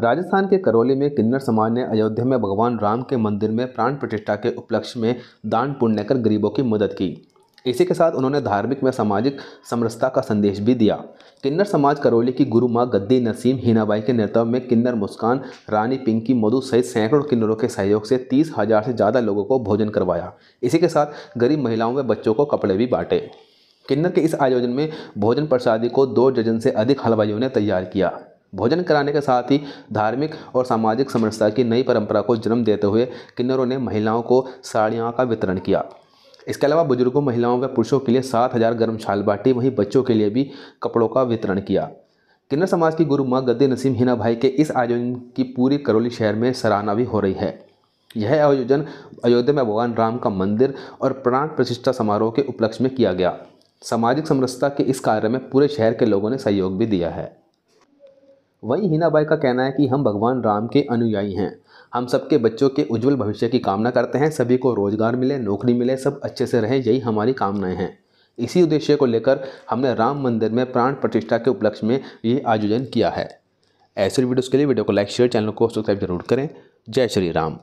राजस्थान के करौली में किन्नर समाज ने अयोध्या में भगवान राम के मंदिर में प्राण प्रतिष्ठा के उपलक्ष्य में दान पुण्य कर गरीबों की मदद की इसी के साथ उन्होंने धार्मिक व सामाजिक समरसता का संदेश भी दिया किन्नर समाज करौली की गुरु माँ गद्दी नसीम हीनाबाई के नेतृत्व में किन्नर मुस्कान रानी पिंकी मधु सहित सैकड़ों किन्नरों के सहयोग से तीस हजार से ज़्यादा लोगों को भोजन करवाया इसी के साथ गरीब महिलाओं व बच्चों को कपड़े भी बांटे किन्नर के इस आयोजन में भोजन प्रसादी को दो दर्जन से अधिक हलवाइयों ने तैयार किया भोजन कराने के साथ ही धार्मिक और सामाजिक समरसता की नई परंपरा को जन्म देते हुए किन्नरों ने महिलाओं को साड़ियाँ का वितरण किया इसके अलावा बुजुर्गों महिलाओं व पुरुषों के लिए सात हज़ार गर्म छाल बांटी वहीं बच्चों के लिए भी कपड़ों का वितरण किया किन्नर समाज की गुरु माँ गद्दी नसीम हिना भाई के इस आयोजन की पूरी करौली शहर में सराहना भी हो रही है यह आयोजन अयोध्या में भगवान राम का मंदिर और प्राण प्रतिष्ठा समारोह के उपलक्ष्य में किया गया सामाजिक समरसता के इस कार्य में पूरे शहर के लोगों ने सहयोग भी दिया है वहीं बाई का कहना है कि हम भगवान राम के अनुयायी हैं हम सबके बच्चों के उज्जवल भविष्य की कामना करते हैं सभी को रोजगार मिले नौकरी मिले सब अच्छे से रहें यही हमारी कामनाएं हैं इसी उद्देश्य को लेकर हमने राम मंदिर में प्राण प्रतिष्ठा के उपलक्ष्य में ये आयोजन किया है ऐसे वीडियोज़ के लिए वीडियो को लाइक शेयर चैनल को सब्सक्राइब जरूर करें जय श्री राम